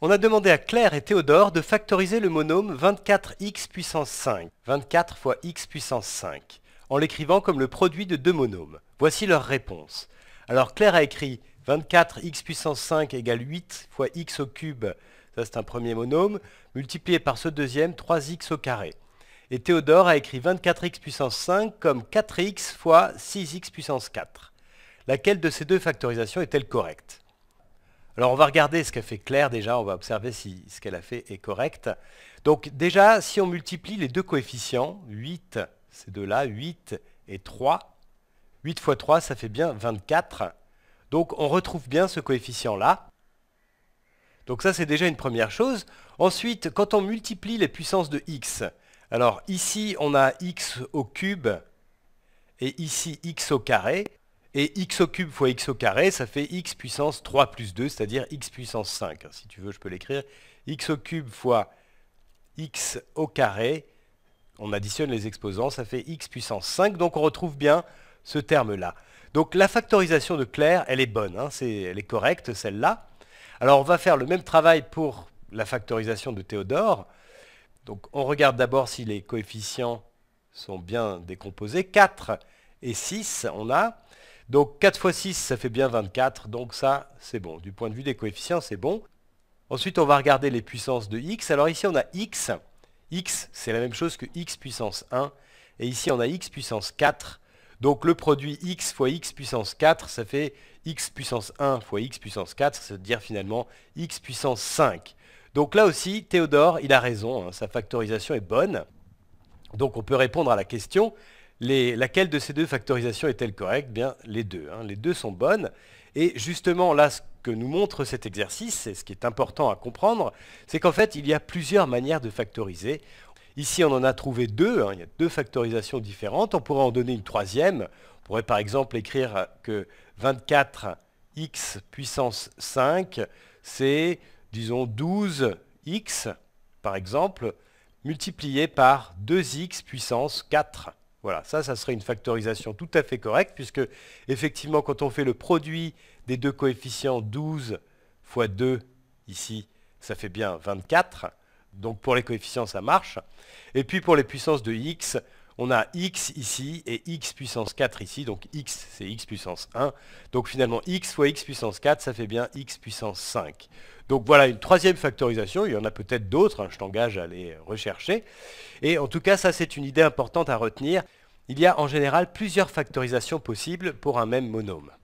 On a demandé à Claire et Théodore de factoriser le monôme 24x puissance 5, 24 fois x puissance 5, en l'écrivant comme le produit de deux monomes. Voici leur réponse. Alors Claire a écrit 24x puissance 5 égale 8 fois x au cube, ça c'est un premier monôme, multiplié par ce deuxième 3x au carré. Et Théodore a écrit 24x puissance 5 comme 4x fois 6x puissance 4. Laquelle de ces deux factorisations est-elle correcte alors on va regarder ce qu'elle fait clair déjà, on va observer si ce qu'elle a fait est correct. Donc déjà, si on multiplie les deux coefficients, 8, c'est de là 8 et 3, 8 fois 3, ça fait bien 24. Donc on retrouve bien ce coefficient-là. Donc ça, c'est déjà une première chose. Ensuite, quand on multiplie les puissances de x, alors ici, on a x au cube et ici, x au carré. Et x au cube fois x au carré, ça fait x puissance 3 plus 2, c'est-à-dire x puissance 5. Si tu veux, je peux l'écrire. x au cube fois x au carré, on additionne les exposants, ça fait x puissance 5. Donc on retrouve bien ce terme-là. Donc la factorisation de Claire, elle est bonne, hein, elle est correcte celle-là. Alors on va faire le même travail pour la factorisation de Théodore. Donc on regarde d'abord si les coefficients sont bien décomposés. 4 et 6, on a. Donc 4 fois 6, ça fait bien 24, donc ça, c'est bon. Du point de vue des coefficients, c'est bon. Ensuite, on va regarder les puissances de x. Alors ici, on a x. x, c'est la même chose que x puissance 1. Et ici, on a x puissance 4. Donc le produit x fois x puissance 4, ça fait x puissance 1 fois x puissance 4, c'est-à-dire finalement x puissance 5. Donc là aussi, Théodore, il a raison, hein. sa factorisation est bonne. Donc on peut répondre à la question, laquelle de ces deux factorisations est-elle correcte Bien, les deux. Hein. Les deux sont bonnes. Et justement, là, ce que nous montre cet exercice, et ce qui est important à comprendre, c'est qu'en fait, il y a plusieurs manières de factoriser. Ici, on en a trouvé deux. Hein. Il y a deux factorisations différentes. On pourrait en donner une troisième. On pourrait par exemple écrire que 24x puissance 5, c'est, disons, 12x, par exemple, multiplié par 2x puissance 4. Voilà, ça, ça serait une factorisation tout à fait correcte, puisque effectivement, quand on fait le produit des deux coefficients 12 fois 2, ici, ça fait bien 24. Donc pour les coefficients, ça marche. Et puis pour les puissances de x, on a x ici et x puissance 4 ici, donc x c'est x puissance 1. Donc finalement x fois x puissance 4, ça fait bien x puissance 5. Donc voilà une troisième factorisation, il y en a peut-être d'autres, hein, je t'engage à les rechercher. Et en tout cas, ça c'est une idée importante à retenir. Il y a en général plusieurs factorisations possibles pour un même monôme.